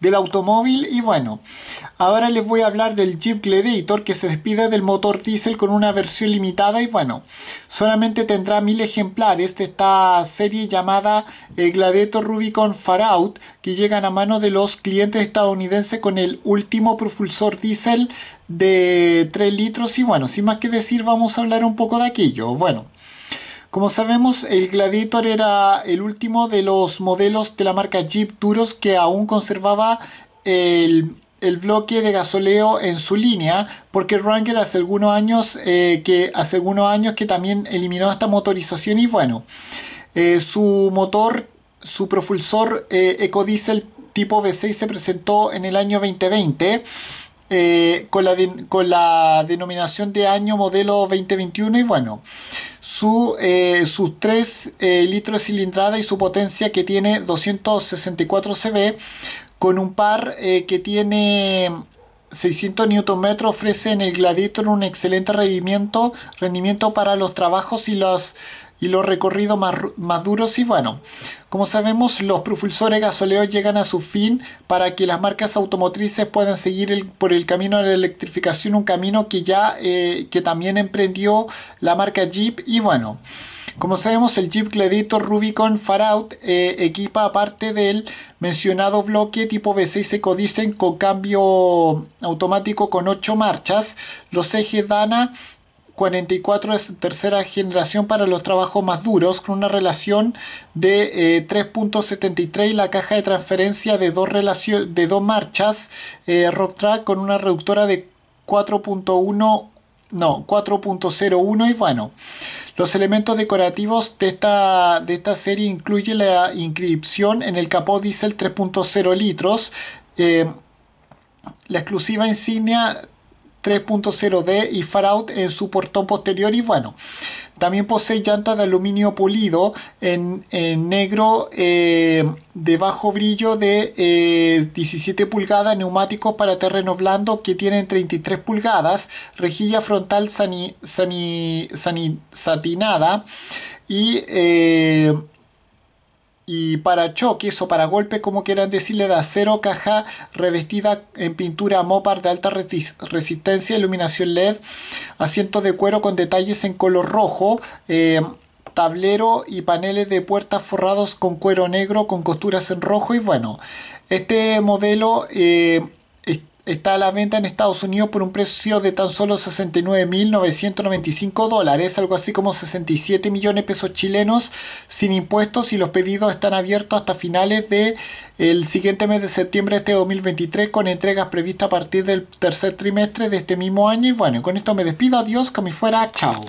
del automóvil y bueno, ahora les voy a hablar del Jeep Gladiator que se despide del motor diésel con una versión limitada y bueno, solamente tendrá mil ejemplares de esta serie llamada el eh, Gladiator Rubicon Far Out que llegan a manos de los clientes estadounidenses con el último propulsor diésel de 3 litros y bueno, sin más que decir vamos a hablar un poco de aquello, bueno. Como sabemos, el Gladiator era el último de los modelos de la marca Jeep duros que aún conservaba el, bloque de gasoleo en su línea, porque Wrangler hace algunos años, eh, que, hace algunos años que también eliminó esta motorización y bueno, eh, su motor, su propulsor eh, ecodiesel tipo V6 se presentó en el año 2020. con, la con la denominación de año modelo 2021 y bueno, su, eh, sus 3 eh, litros de cilindrada y su potencia que tiene 264 CV con un par eh, que tiene 600 Nm ofrece en el Gladiator un excelente rendimiento, rendimiento para los trabajos y las y los recorridos más, duros y bueno, como sabemos los propulsores gasoleos llegan a su fin para que las marcas automotrices puedan seguir por el camino de la electrificación, un camino que ya eh, que también emprendió la marca Jeep y bueno. Como sabemos, el Jeep Cledito Rubicon Farout eh, equipa aparte del mencionado bloque tipo V6 codicen con cambio automático con 8 marchas, los ejes Dana 44 es tercera generación para los trabajos más duros, con una relación de 3.73... Eh, ...y la caja de transferencia de dos, de dos marchas eh, Track con una reductora de 4.1 no, 4.01 y bueno, los elementos decorativos de esta, de esta serie ...incluye la inscripción en el capó diésel 3.0 litros, eh, la exclusiva insignia 3.0D y far out en su portón posterior y bueno también posee llantas de aluminio pulido en, negro eh, de bajo brillo de 17 eh, pulgadas, neumáticos para terreno blando que tienen 33 pulgadas, rejilla frontal satinada y eh, y para choques o para golpe, como quieran decirle, de acero caja revestida en pintura Mopar de alta resistencia, iluminación LED, asiento de cuero con detalles en color rojo, eh, tablero y paneles de puertas forrados con cuero negro con costuras en rojo y bueno, este modelo... Eh, está a la venta en Estados Unidos por un precio de tan solo 69.995 dólares, algo así como 67 millones de pesos chilenos sin impuestos y los pedidos están abiertos hasta finales de siguiente mes de septiembre de 2023 este con entregas previstas a partir del tercer trimestre de este mismo año y bueno, con esto me despido, adiós, como fuera, chao.